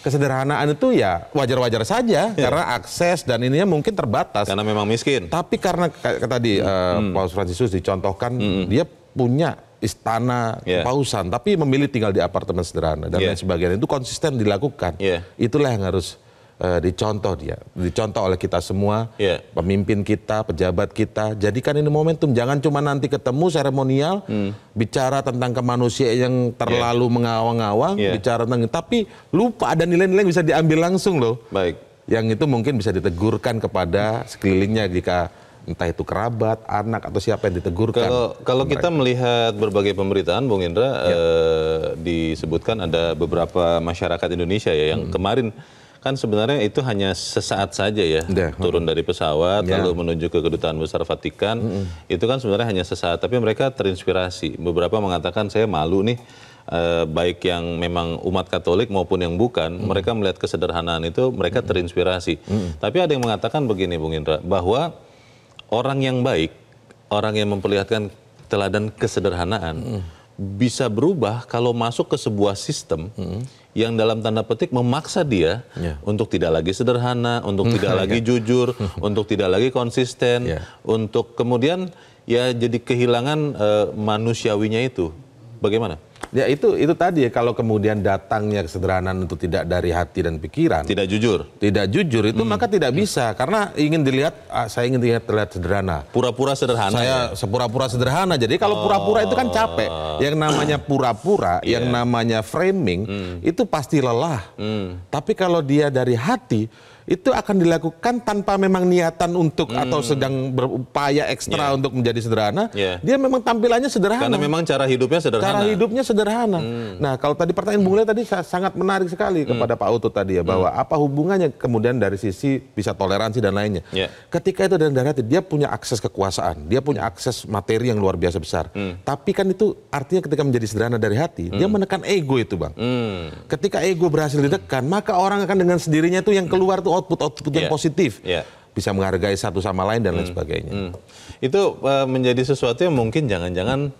[SPEAKER 2] kesederhanaan itu ya wajar-wajar saja yeah. karena akses dan ininya mungkin terbatas. Karena memang miskin. Tapi karena tadi hmm. uh, eh, hmm. Paus Fransiskus dicontohkan hmm. hmm. dia punya istana yeah. Iya. pausan tapi memilih tinggal di apartemen sederhana dan yeah. lain sebagainya itu konsisten dilakukan. Yeah. Itulah yang harus Eh, dicontoh dia, dicontoh oleh kita semua, yeah. pemimpin kita, pejabat kita. Jadikan ini momentum, jangan cuma nanti ketemu seremonial, hmm. bicara tentang kemanusiaan yang iya. terlalu yeah. mengawang-awang, yeah. bicara tentang tapi lupa ada nilai-nilai yang bisa diambil langsung loh. Baik. Yang itu mungkin bisa ditegurkan kepada sekelilingnya jika entah itu kerabat, anak atau siapa yang ditegurkan. Kalau
[SPEAKER 1] kalau kita melihat berbagai pemberitaan, Bung Indra ya. eh, disebutkan ada beberapa masyarakat Indonesia ya yang hmm. kemarin kan sebenarnya itu hanya sesaat saja ya yeah. turun dari pesawat yeah. lalu menuju ke kedutaan besar Vatikan mm -hmm. itu kan sebenarnya hanya sesaat tapi mereka terinspirasi beberapa mengatakan saya malu nih eh, baik yang memang umat Katolik maupun yang bukan mm -hmm. mereka melihat kesederhanaan itu mereka terinspirasi mm -hmm. tapi ada yang mengatakan begini Bung Indra bahwa orang yang baik orang yang memperlihatkan teladan kesederhanaan mm -hmm. bisa berubah kalau masuk ke sebuah sistem mm -hmm yang dalam tanda petik memaksa dia yeah. untuk tidak lagi sederhana, untuk hmm. tidak lagi ya. jujur, untuk tidak lagi konsisten, yeah. untuk kemudian ya jadi kehilangan
[SPEAKER 2] uh, manusiawinya itu. Bagaimana? Ya itu itu tadi ya kalau kemudian datangnya kesederhanaan itu tidak dari hati dan pikiran. Tidak jujur. Tidak jujur itu hmm. maka tidak bisa karena ingin dilihat ah, saya ingin dilihat terlihat sederhana. Pura-pura sederhana. Saya ya? sepura-pura sederhana. Jadi kalau pura-pura oh. itu kan oh. capek. Yang namanya pura-pura, yeah. yang namanya framing hmm. itu pasti lelah. Hmm. Tapi kalau dia dari hati itu akan dilakukan tanpa memang niatan untuk hmm. atau sedang berupaya ekstra yeah. untuk menjadi sederhana, yeah. dia memang tampilannya sederhana. Karena memang cara hidupnya sederhana. Cara hidupnya sederhana. Hmm. Nah, kalau tadi pertanyaan hmm. Bung tadi sangat menarik sekali hmm. kepada Pak Utut tadi ya hmm. bahwa hmm. apa hubungannya kemudian dari sisi bisa toleransi dan lainnya. Yeah. Ketika itu dan dari hati dia punya akses kekuasaan, dia punya akses materi yang luar biasa besar. Hmm. Tapi kan itu artinya ketika menjadi sederhana dari hati, hmm. dia menekan ego itu, Bang. Hmm. Ketika ego berhasil hmm. maka orang akan dengan sendirinya itu yang keluar tuh output-output yang positif.
[SPEAKER 1] Yeah bisa menghargai satu sama lain dan lain hmm. sebagainya. Hmm. Itu uh, menjadi sesuatu yang mungkin jangan-jangan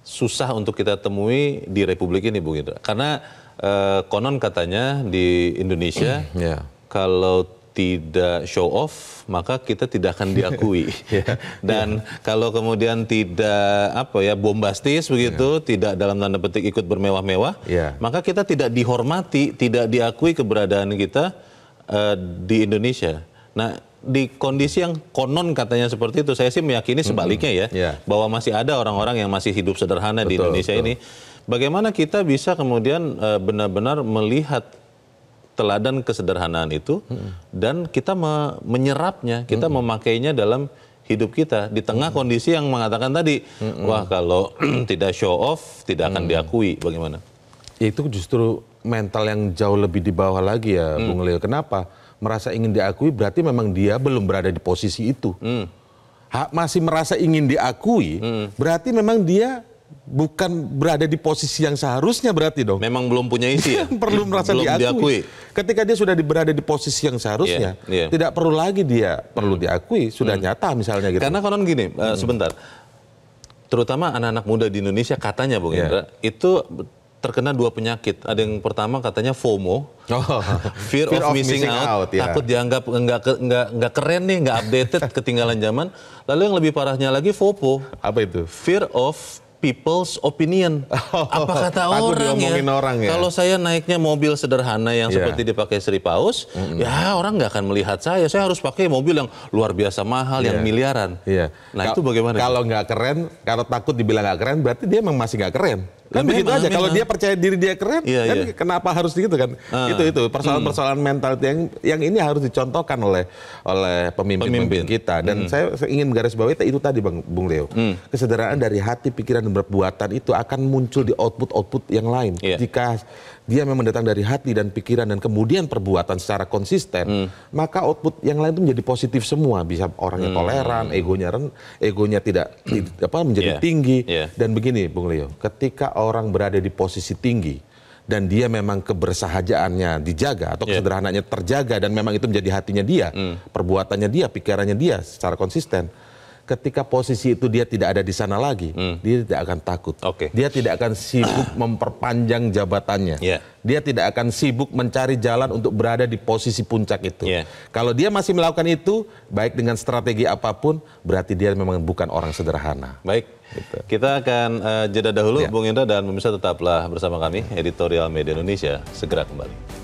[SPEAKER 1] susah untuk kita temui di Republik ini, Bu Indra. Karena uh, konon katanya di Indonesia yeah. kalau tidak show off maka kita tidak akan diakui yeah. dan yeah. kalau kemudian tidak apa ya bombastis begitu yeah. tidak dalam tanda petik ikut bermewah-mewah yeah. maka kita tidak dihormati tidak diakui keberadaan kita uh, di Indonesia. Nah, di kondisi yang konon katanya seperti itu, saya sih meyakini sebaliknya ya, mm-hmm. Iya. yeah. bahwa masih ada orang-orang yang masih hidup sederhana betul, di Indonesia betul. ini. Bagaimana kita bisa kemudian uh, benar-benar melihat teladan kesederhanaan itu mm-hmm. dan kita me menyerapnya, kita mm-hmm. memakainya dalam hidup kita di tengah mm-hmm. kondisi yang mengatakan tadi, mm-hmm. wah kalau tidak show off tidak akan mm-hmm. diakui, bagaimana?
[SPEAKER 2] Ya, itu justru mental yang jauh lebih di bawah lagi ya hmm. Bung Leo. Kenapa? Merasa ingin diakui berarti memang dia belum berada di posisi itu. Hmm. masih merasa ingin diakui hmm. berarti memang dia bukan berada di posisi yang seharusnya berarti dong. Memang belum punya isi ya. perlu hmm, merasa belum diakui. diakui. Ketika dia sudah berada di posisi yang seharusnya, yeah, yeah. tidak perlu lagi dia perlu hmm. diakui, sudah hmm. nyata misalnya gitu. Karena konon gini, eh, hmm. uh, sebentar. Terutama
[SPEAKER 1] anak-anak muda di Indonesia katanya Bung yeah. Indra, itu terkena dua penyakit. Ada yang pertama katanya FOMO, oh. fear, fear of, of missing, missing out, out ya. takut dianggap nggak nggak nggak keren nih, nggak updated, ketinggalan zaman. Lalu yang lebih parahnya lagi FOPO. Apa itu? Fear of people's opinion. Oh, Apa kata orang ya? orang ya? Kalau saya naiknya mobil sederhana yang yeah. seperti dipakai Sri Paus, mm -hmm. ya orang nggak akan melihat saya. Saya harus pakai mobil
[SPEAKER 2] yang luar biasa mahal, yeah. yang iya. miliaran. Yeah. Nah Ka itu bagaimana? Kalau nggak keren, kalau takut dibilang nggak keren, berarti dia memang masih nggak keren. Kan begitu aja. Kalau ah. dia percaya diri dia keren, iya, kan iya. kenapa harus gitu kan? Uh, itu itu persoalan-persoalan hmm. mental yang yang ini harus dicontohkan oleh oleh pemimpin-pemimpin kita. Dan hmm. saya, ingin garis bawahi itu tadi Bang Bung Leo. Hmm. Kesederhanaan dari hati, pikiran dan perbuatan itu akan muncul di output-output yang lain. Yeah. Jika dia memang datang dari hati dan pikiran dan kemudian perbuatan secara konsisten, hmm. maka output yang lain itu menjadi positif semua. Bisa orangnya hmm. toleran, egonya ren, egonya tidak hmm. apa menjadi yeah. tinggi yeah. dan begini, Bung Leo. Ketika orang berada di posisi tinggi dan dia memang kebersahajaannya dijaga atau kesederhanaannya terjaga dan memang itu menjadi hatinya dia, hmm. perbuatannya dia, pikirannya dia secara konsisten ketika posisi itu dia tidak ada di sana lagi, hmm. dia tidak akan takut. Okay. Dia tidak akan sibuk memperpanjang jabatannya. Yeah. Dia tidak akan sibuk mencari jalan untuk berada di posisi puncak itu. Yeah. Kalau dia masih melakukan itu, baik dengan strategi apapun, berarti dia memang bukan orang sederhana. Baik, gitu. kita
[SPEAKER 1] akan uh, jeda dahulu, yeah. Bung Indra dan pemirsa tetaplah bersama kami, editorial media Indonesia segera kembali.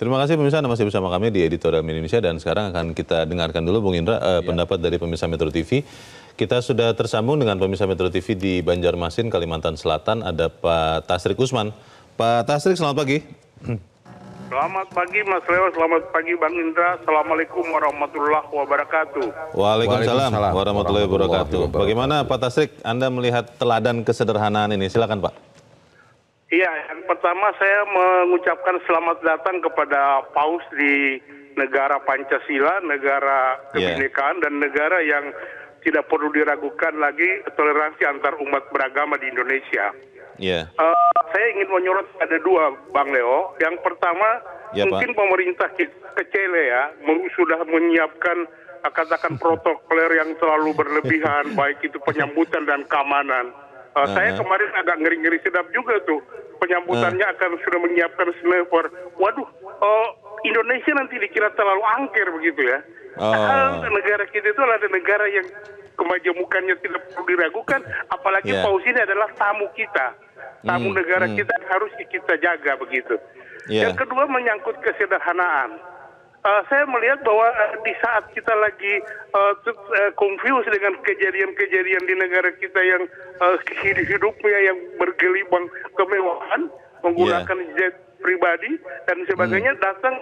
[SPEAKER 1] Terima kasih pemirsa Anda masih bersama kami di Editorial Indonesia dan sekarang akan kita dengarkan dulu Bung Indra eh, iya. pendapat dari pemirsa Metro TV. Kita sudah tersambung dengan pemirsa Metro TV di Banjarmasin, Kalimantan Selatan. Ada Pak Tasrik Usman. Pak Tasrik, selamat pagi.
[SPEAKER 5] Selamat pagi Mas Leo, selamat pagi Bang Indra. Assalamualaikum warahmatullahi wabarakatuh.
[SPEAKER 1] Waalaikumsalam. warahmatullahi wabarakatuh. Bagaimana Pak Tasrik, Anda melihat teladan kesederhanaan ini? Silakan Pak
[SPEAKER 5] iya yang pertama saya mengucapkan selamat datang kepada paus di negara pancasila negara iya. kebinekaan yeah. dan negara yang tidak perlu diragukan lagi toleransi antar umat beragama di Indonesia. Yeah. Iya. Uh, saya ingin menyorot ada dua, Bang Leo. Yang pertama, yeah, mungkin Pak. pemerintah kecil ya, sudah menyiapkan eh, katakan protokoler yang terlalu berlebihan, baik itu penyambutan dan keamanan. Eh, saya kemarin agak ngeri-ngeri sedap juga tuh penyambutannya eh. akan sudah menyiapkan sniper. Waduh, uh, Indonesia nanti dikira terlalu angker begitu ya.
[SPEAKER 3] Oh.
[SPEAKER 5] negara kita itu adalah negara yang kemajemukannya tidak perlu diragukan, apalagi yeah. paus ini adalah tamu kita, tamu mm, negara mm. kita harus kita jaga begitu. Yeah. Yang kedua menyangkut kesederhanaan uh, saya melihat bahwa uh, di saat kita lagi uh, uh, confused dengan kejadian-kejadian di negara kita yang uh, hidupnya yang bergelibang kemewahan, menggunakan yeah. jet pribadi dan sebagainya, hmm. datang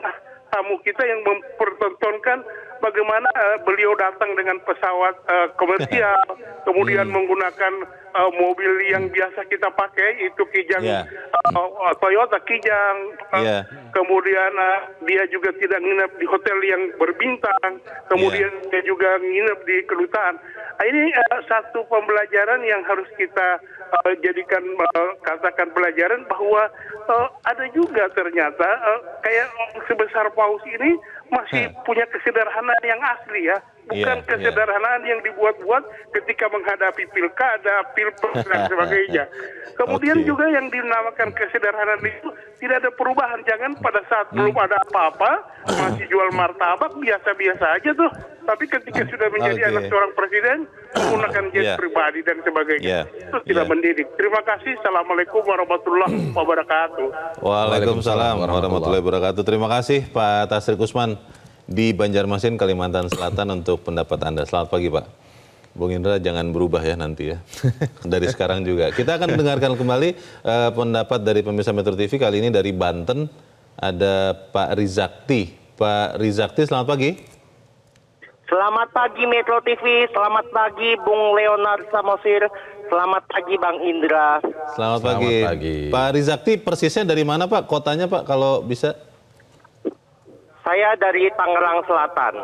[SPEAKER 5] tamu kita yang mempertontonkan bagaimana eh, beliau datang dengan pesawat uh, komersial, kemudian hmm. menggunakan uh, mobil yang hmm. biasa kita pakai itu Kijang yeah. Ya. uh, Toyota Kijang, uh, yeah. kemudian uh, dia juga tidak nginep di hotel yang berbintang, kemudian yeah. dia juga nginep di kedutaan. Ah, ini uh, satu pembelajaran yang harus kita uh, jadikan uh, katakan pelajaran bahwa uh, ada juga ternyata uh, kayak sebesar paus ini masih hmm. punya kesederhanaan yang asli ya bukan yeah, iya. kesederhanaan yeah. yang dibuat-buat ketika menghadapi pilkada, pilpres dan sebagainya. Kemudian okay. juga yang dinamakan kesederhanaan itu tidak ada perubahan. Jangan pada saat hmm. belum ada apa-apa masih jual martabak biasa-biasa aja tuh. Tapi ketika sudah menjadi okay. anak seorang presiden menggunakan jet yeah. pribadi dan sebagainya yeah. Iya. itu tidak yeah. mendidik. Terima kasih. Assalamualaikum warahmatullahi hmm. wabarakatuh.
[SPEAKER 1] Waalaikumsalam warahmatullahi wabarakatuh. Terima kasih Pak Tasrik Kusman di Banjarmasin, Kalimantan Selatan untuk pendapat Anda. Selamat pagi, Pak. Bung Indra jangan berubah ya nanti ya. Dari sekarang juga. Kita akan mendengarkan kembali uh, pendapat dari pemirsa Metro TV kali ini dari Banten ada Pak Rizakti. Pak Rizakti, selamat pagi.
[SPEAKER 6] Selamat pagi Metro TV, selamat pagi Bung Leonard Samosir, selamat pagi Bang Indra.
[SPEAKER 1] Selamat pagi. Selamat pagi. Pak Rizakti persisnya dari mana Pak? Kotanya Pak kalau bisa?
[SPEAKER 6] Saya dari Tangerang Selatan.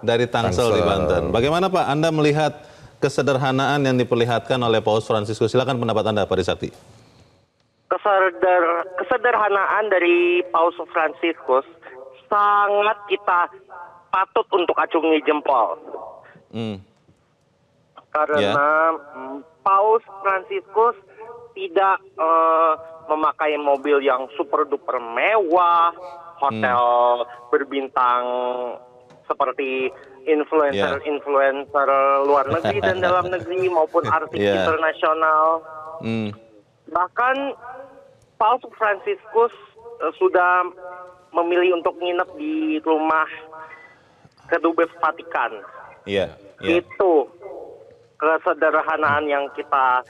[SPEAKER 6] Dari
[SPEAKER 1] Tangsel, Tangsel. di Banten. Bagaimana Pak Anda melihat kesederhanaan yang diperlihatkan oleh Paus Francisco? Silakan pendapat Anda Pak Risakti.
[SPEAKER 6] Keseder kesederhanaan dari Paus Franciscus sangat kita patut untuk acungi jempol. Hmm. Karena yeah. Paus Franciscus tidak uh, memakai mobil yang super duper mewah, hotel hmm. berbintang seperti influencer-influencer yeah. luar negeri dan dalam negeri maupun artis yeah. internasional. Hmm. Bahkan Paus Franciscus uh, sudah memilih untuk nginep di rumah kedubes Vatikan.
[SPEAKER 1] Iya. Yeah. Yeah.
[SPEAKER 6] Itu kesederhanaan hmm. yang kita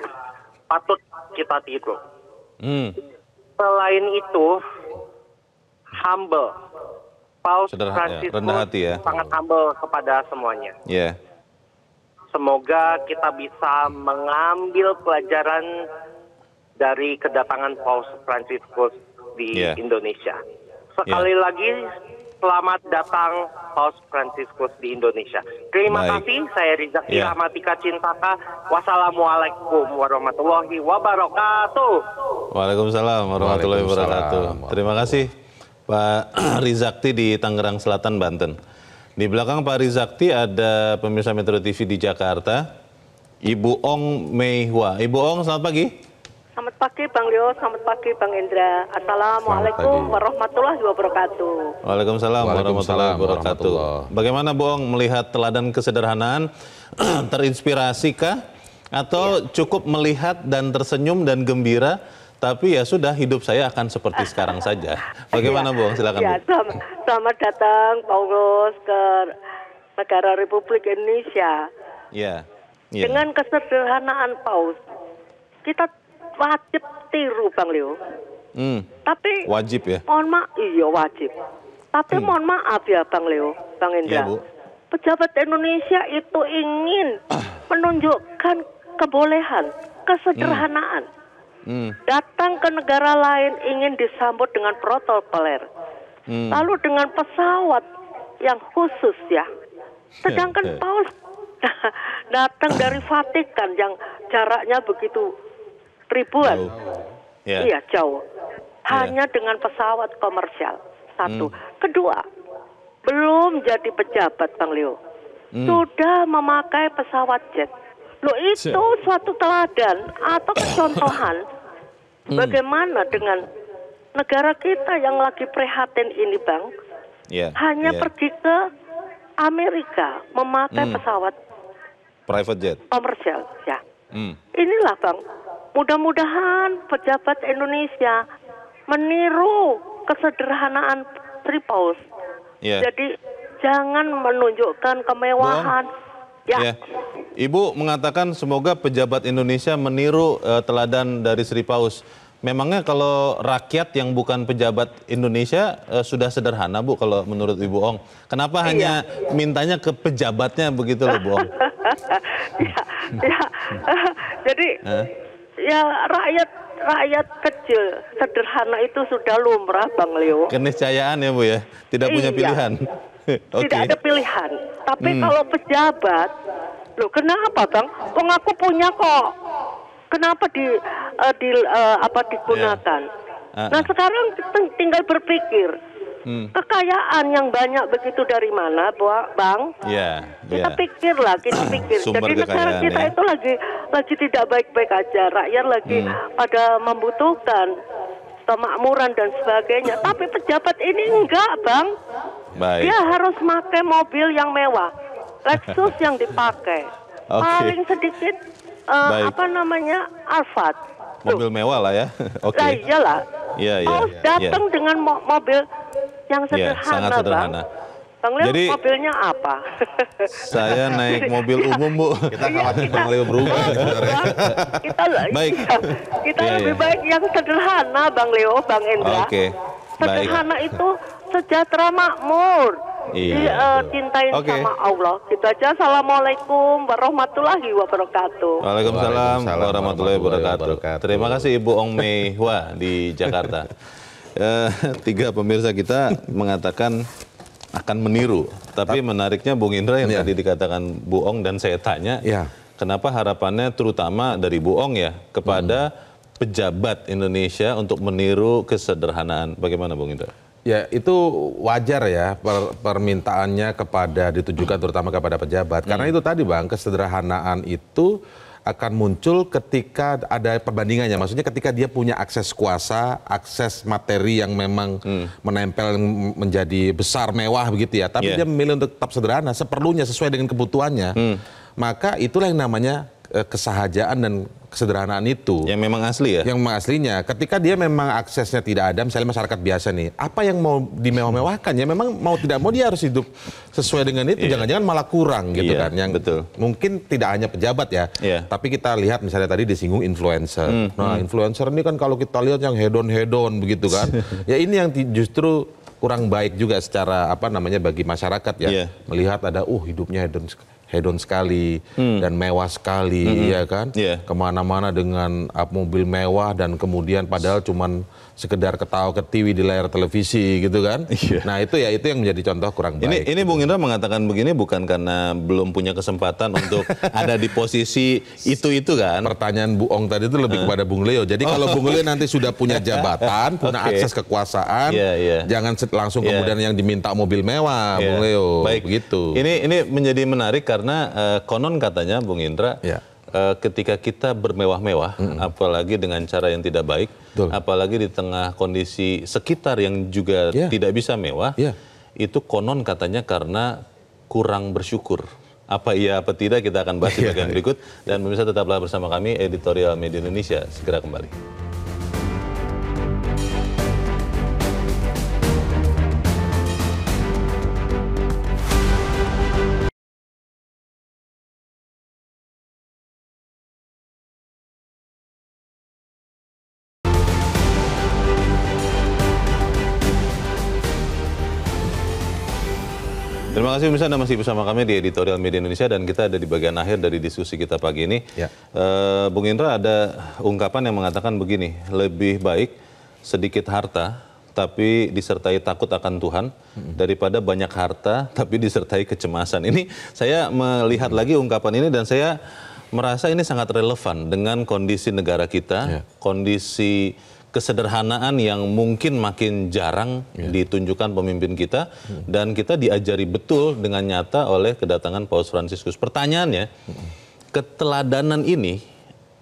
[SPEAKER 6] patut kita tiru. Hmm. Selain itu, humble. Paus Sederha, ya, rendah
[SPEAKER 1] hati ya. sangat
[SPEAKER 6] humble kepada semuanya. Yeah. Semoga kita bisa mengambil pelajaran dari kedatangan Paus Franciscus di yeah. Indonesia. Ya. Sekali yeah. lagi selamat datang Paus Franciscus di Indonesia. Terima Baik. kasih, saya Rizaki yeah. Rahmatika Cintaka. Wassalamualaikum warahmatullahi wabarakatuh.
[SPEAKER 1] Waalaikumsalam warahmatullahi wabarakatuh. Terima kasih Pak Rizakti di Tangerang Selatan, Banten. Di belakang Pak Rizakti ada pemirsa Metro TV di Jakarta, Ibu Ong Mei Hua. Ibu Ong, selamat pagi.
[SPEAKER 7] Selamat pagi Bang Leo, selamat pagi Bang Indra. Assalamualaikum warahmatullahi wabarakatuh.
[SPEAKER 1] Waalaikumsalam, warahmatullahi wabarakatuh. Bagaimana Bu Ong melihat teladan kesederhanaan, terinspirasikah? Atau ya. cukup melihat dan tersenyum dan gembira tapi ya sudah hidup saya akan seperti sekarang saja. Bagaimana ya, Bu? Silakan. Ya,
[SPEAKER 7] selamat, selamat datang Paulus ke negara Republik Indonesia. Ya. ya. Dengan kesederhanaan Paulus, kita wajib tiru Bang Leo. Hmm. Tapi wajib ya. Mohon maaf, iya wajib. Tapi hmm. mohon maaf ya Bang Leo, Bang iya, Indra. Ya, Bu. Pejabat Indonesia itu ingin menunjukkan kebolehan, kesederhanaan. Hmm hmm. datang ke negara lain ingin disambut dengan protokoler, hmm. lalu dengan pesawat yang khusus ya. Sedangkan Paul datang dari Vatikan yang jaraknya begitu ribuan, oh. yeah. iya jauh, ya. hanya yeah. dengan pesawat komersial satu. Hmm. Kedua, belum jadi pejabat Bang Leo, hmm. sudah memakai pesawat jet. Loh itu suatu teladan atau kecontohan Hmm. Bagaimana dengan negara kita yang lagi prihatin ini, Bang? Yeah. Hanya yeah. pergi ke Amerika memakai hmm. pesawat private jet komersial, ya. Hmm. Inilah, Bang. Mudah-mudahan pejabat Indonesia meniru kesederhanaan Tripos. Yeah. Jadi jangan menunjukkan kemewahan. Bang. Ya. ya.
[SPEAKER 1] Ibu mengatakan semoga pejabat Indonesia meniru uh, teladan dari Sri Paus. Memangnya kalau rakyat yang bukan pejabat Indonesia uh, sudah sederhana Bu kalau menurut Ibu Ong. Kenapa iya. hanya mintanya ke pejabatnya begitu loh Bu Ong?
[SPEAKER 7] ya, ya. Jadi eh? ya rakyat rakyat kecil sederhana itu sudah lumrah Bang Leo.
[SPEAKER 1] Keniscayaan ya Bu ya, tidak punya iya. pilihan. okay. tidak ada
[SPEAKER 7] pilihan. Tapi hmm. kalau pejabat, loh kenapa bang? Kok aku punya kok? Kenapa di uh, di uh, apa digunakan? Yeah. Ya. Uh -uh. Nah sekarang tinggal berpikir hmm. kekayaan yang banyak begitu dari mana, Bang?
[SPEAKER 1] Yeah, kita yeah.
[SPEAKER 7] pikirlah, kita pikir. Sumber Jadi negara kita ya. itu lagi lagi tidak baik-baik aja, rakyat lagi hmm. pada membutuhkan kemakmuran dan sebagainya. Tapi pejabat ini enggak, Bang. Baik. Dia harus pakai mobil yang mewah. Lexus yang dipakai. Okay. Paling sedikit uh, apa namanya? Alphard.
[SPEAKER 1] Mobil mewah lah ya. Oke. Okay. Lah iyalah. Iya, iya. Harus iya, iya. datang
[SPEAKER 7] yeah. dengan mo mobil yang iya, sederhana, yeah, sederhana. Bang. Bang Leo Jadi, mobilnya apa?
[SPEAKER 1] Saya naik mobil umum, Bu. Kita iya, khawatir Bang Leo berubah
[SPEAKER 7] Kita, iya. baik. kita, kita yeah, lebih yeah. baik yang sederhana, Bang Leo, Bang Endra. Oke. Okay. Sederhana baik. itu sejahtera makmur.
[SPEAKER 1] Iya. Di, uh,
[SPEAKER 7] cintain okay. sama Allah. Kita gitu aja. Assalamualaikum warahmatullahi wabarakatuh.
[SPEAKER 1] Waalaikumsalam, Waalaikumsalam warahmatullahi wabarakatuh. wabarakatuh. Terima kasih Ibu Ong Mei Hua di Jakarta. uh, tiga pemirsa kita mengatakan akan meniru. Tapi menariknya Bung Indra yang ya. tadi dikatakan bohong dan saya tanya, ya. kenapa harapannya terutama dari bohong ya kepada hmm. pejabat Indonesia untuk meniru kesederhanaan. Bagaimana Bung Indra?
[SPEAKER 2] Ya itu wajar ya per, permintaannya kepada ditujukan hmm. terutama kepada pejabat. Hmm. Karena itu tadi bang kesederhanaan itu akan muncul ketika ada perbandingannya. Maksudnya ketika dia punya akses kuasa, akses materi yang memang hmm. menempel menjadi besar mewah begitu ya. Tapi yeah. dia memilih untuk tetap sederhana, seperlunya sesuai dengan kebutuhannya. Hmm. Maka itulah yang namanya Eh, kesahajaan dan kesederhanaan itu. Yang memang asli ya? Yang memang aslinya. Ketika dia memang aksesnya tidak ada, misalnya masyarakat biasa nih, apa yang mau dimewah-mewahkan? Ya memang mau tidak mau dia harus hidup sesuai dengan itu. Iya. Jangan-jangan yeah. malah kurang gitu yeah, kan. Yang betul. Mungkin tidak hanya pejabat ya, yeah. tapi kita lihat misalnya tadi disinggung influencer. Mm, nah mm. influencer ini kan kalau kita lihat yang hedon-hedon begitu kan. ya ini yang justru kurang baik juga secara apa namanya bagi masyarakat ya. Yeah. Melihat ada, uh hidupnya hedon sekali hedon sekali hmm. dan mewah sekali, hmm. ya kan? Yeah. Kemana-mana dengan ah, mobil mewah dan kemudian padahal cuman sekedar ketawa ketiwi di layar televisi gitu kan. Yeah. Nah itu ya itu yang menjadi contoh kurang baik. Ini ini Bung
[SPEAKER 1] Indra mengatakan begini bukan karena belum punya kesempatan untuk ada di posisi itu
[SPEAKER 2] itu kan. Pertanyaan Bu Ong tadi itu lebih kepada Bung Leo. Jadi oh. kalau Bung Leo nanti sudah punya jabatan, punya okay. akses kekuasaan, yeah, yeah. jangan langsung yeah. kemudian yang diminta mobil mewah, yeah. Bung iya. Leo. Baik. Begitu. Ini
[SPEAKER 1] ini menjadi menarik karena uh, konon katanya Bung Indra. Yeah Eh, ketika kita bermewah-mewah, mm -hmm. apalagi dengan cara yang tidak baik, Betul. apalagi di tengah kondisi sekitar yang juga yeah. tidak bisa mewah, yeah. itu konon katanya karena kurang bersyukur. Apa iya, apa tidak, kita akan bahas di iya, bagian iya. berikut. Dan pemirsa tetaplah bersama kami, Editorial Media Indonesia. Segera kembali. kasih pemirsa Anda masih bersama kami di Editorial Media Indonesia dan kita ada di bagian akhir dari diskusi kita pagi ini. Ya. E, Bung Indra ada ungkapan yang mengatakan begini, lebih baik sedikit harta tapi disertai takut akan Tuhan daripada banyak harta tapi disertai kecemasan. Ini saya melihat hmm. lagi ungkapan ini dan saya merasa ini sangat relevan dengan kondisi negara kita, ya. kondisi kesederhanaan yang mungkin makin jarang yeah. ditunjukkan pemimpin kita mm. dan kita diajari betul dengan nyata oleh kedatangan Paus Fransiskus. Pertanyaannya, mm. keteladanan ini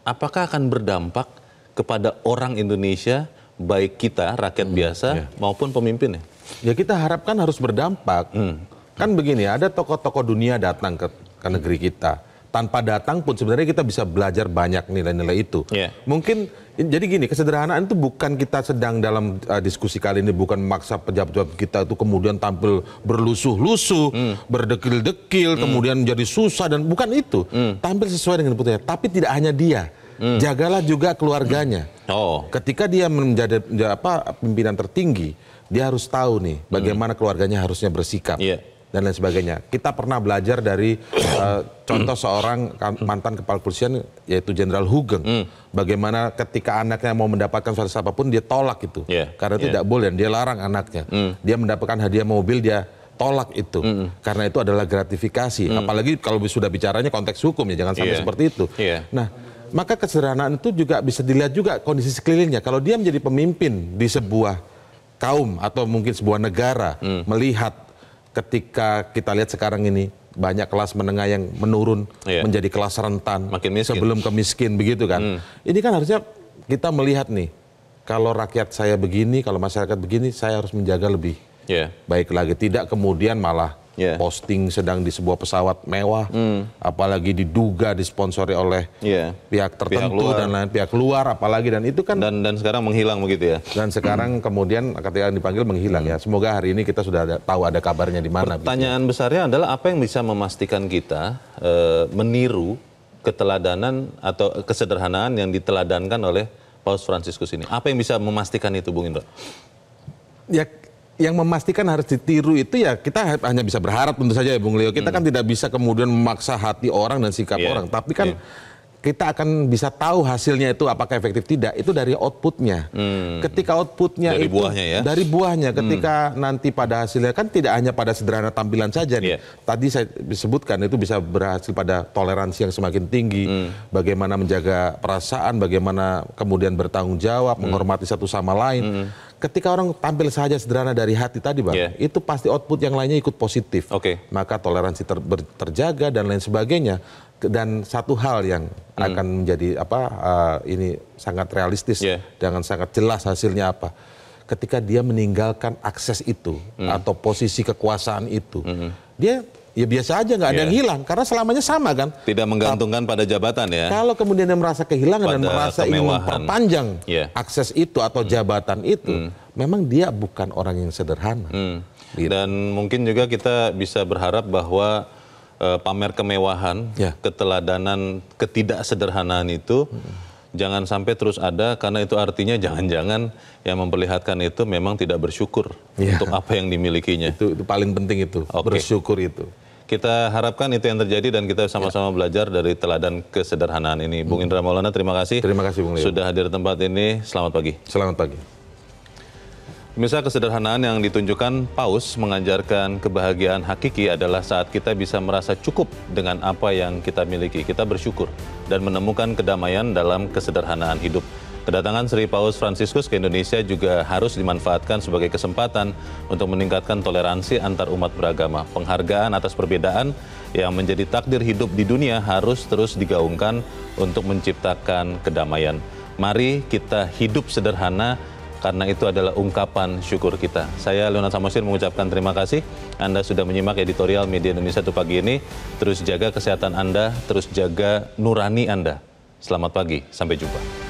[SPEAKER 1] apakah akan berdampak kepada orang Indonesia baik kita
[SPEAKER 2] rakyat mm. biasa yeah. maupun pemimpinnya? Ya kita harapkan harus berdampak. Mm. Kan begini, ada tokoh-tokoh dunia datang ke, ke negeri kita tanpa datang pun sebenarnya kita bisa belajar banyak nilai-nilai itu. Yeah. Mungkin jadi gini, kesederhanaan itu bukan kita sedang dalam uh, diskusi kali ini bukan maksa pejabat-pejabat kita itu kemudian tampil berlusuh-lusuh, mm. berdekil-dekil, mm. kemudian menjadi susah dan bukan itu. Mm. Tampil sesuai dengan putusnya tapi tidak hanya dia. mm. Jagalah juga keluarganya. Mm. Oh. Ketika dia menjadi apa pimpinan tertinggi, dia harus tahu nih bagaimana hmm. keluarganya harusnya bersikap. Yeah dan lain sebagainya. Kita pernah belajar dari uh, contoh seorang mantan kepala kepolisian yaitu Jenderal Hugeng, mm. bagaimana ketika anaknya mau mendapatkan suatu apapun dia tolak itu, yeah. karena yeah. tidak boleh, dia larang anaknya. Mm. Dia mendapatkan hadiah mobil dia tolak itu mm. karena itu adalah gratifikasi. Mm. Apalagi kalau sudah bicaranya konteks hukum ya, jangan sampai yeah. seperti itu. Yeah. Nah maka kesederhanaan itu juga bisa dilihat juga kondisi sekelilingnya. Kalau dia menjadi pemimpin di sebuah kaum atau mungkin sebuah negara hmm. melihat ketika kita lihat sekarang ini banyak kelas menengah yang menurun yeah. menjadi kelas rentan Makin miskin. sebelum kemiskin begitu kan. Hmm. Ini kan harusnya kita melihat nih kalau rakyat saya begini, kalau masyarakat begini, saya harus menjaga lebih yeah. baik lagi. Tidak kemudian malah yeah. posting sedang di sebuah pesawat mewah, mm. apalagi diduga disponsori oleh yeah. pihak tertentu pihak luar. dan lain pihak luar, apalagi dan itu kan dan dan sekarang menghilang begitu ya. Dan sekarang hmm. kemudian ketika dipanggil menghilang mm. ya. Hmm. Semoga hari ini kita sudah ada, tahu ada kabarnya di mana. Gitu ya. Pertanyaan gitu.
[SPEAKER 1] besarnya adalah apa yang bisa memastikan kita e, meniru keteladanan atau kesederhanaan yang diteladankan oleh Paus Fransiskus ini. Apa yang bisa memastikan itu, Bung Indra?
[SPEAKER 2] Ya yang memastikan harus ditiru itu ya kita hanya bisa berharap tentu saja ya Bung Leo. Kita hmm. kan tidak bisa kemudian memaksa hati orang dan sikap yeah. orang. Tapi kan yeah kita akan bisa tahu hasilnya itu apakah efektif tidak itu dari outputnya. Hmm. Ketika outputnya dari itu buahnya ya? dari buahnya, hmm. ketika hmm. nanti pada hasilnya kan tidak hanya pada sederhana tampilan saja nih. Yeah. Tadi saya disebutkan itu bisa berhasil pada toleransi yang semakin tinggi, hmm. bagaimana menjaga perasaan, bagaimana kemudian bertanggung jawab, hmm. menghormati satu sama lain. Hmm ketika orang tampil saja sederhana dari hati tadi bang, yeah. itu pasti output yang lainnya ikut positif. Okay. Maka toleransi ter, terjaga dan lain sebagainya dan satu hal yang hmm. akan menjadi apa uh, ini sangat realistis yeah. dengan sangat jelas hasilnya apa ketika dia meninggalkan akses itu hmm. atau posisi kekuasaan itu -hmm. dia ya biasa aja nggak ada yeah. yang hilang karena selamanya sama kan tidak menggantungkan pada jabatan ya kalau kemudian dia merasa kehilangan pada dan merasa kemewahan. ingin memperpanjang yeah. akses itu atau hmm. jabatan hmm. itu hmm. memang dia bukan orang yang sederhana
[SPEAKER 1] hmm. gitu. dan mungkin juga kita bisa berharap bahwa uh, pamer kemewahan, ya. keteladanan, ketidaksederhanaan itu hmm jangan sampai terus ada karena itu artinya jangan-jangan yang memperlihatkan itu memang tidak bersyukur ya. untuk apa yang dimilikinya. Itu, itu paling penting itu, okay. bersyukur itu. Kita harapkan itu yang terjadi dan kita sama-sama ya. belajar dari teladan kesederhanaan ini. Hmm. Bung Indra Maulana, terima kasih. Terima kasih Bung Leo. Sudah hadir di tempat ini. Selamat pagi. Selamat pagi. Misal kesederhanaan yang ditunjukkan Paus mengajarkan kebahagiaan hakiki adalah saat kita bisa merasa cukup dengan apa yang kita miliki. Kita bersyukur dan menemukan kedamaian dalam kesederhanaan hidup. Kedatangan Sri Paus Fransiskus ke Indonesia juga harus dimanfaatkan sebagai kesempatan untuk meningkatkan toleransi antar umat beragama. Penghargaan atas perbedaan yang menjadi takdir hidup di dunia harus terus digaungkan untuk menciptakan kedamaian. Mari kita hidup sederhana karena itu adalah ungkapan syukur kita. Saya Leonard Samosir mengucapkan terima kasih Anda sudah menyimak editorial Media Indonesia tuh pagi ini. Terus jaga kesehatan Anda, terus jaga nurani Anda.
[SPEAKER 5] Selamat pagi, sampai jumpa.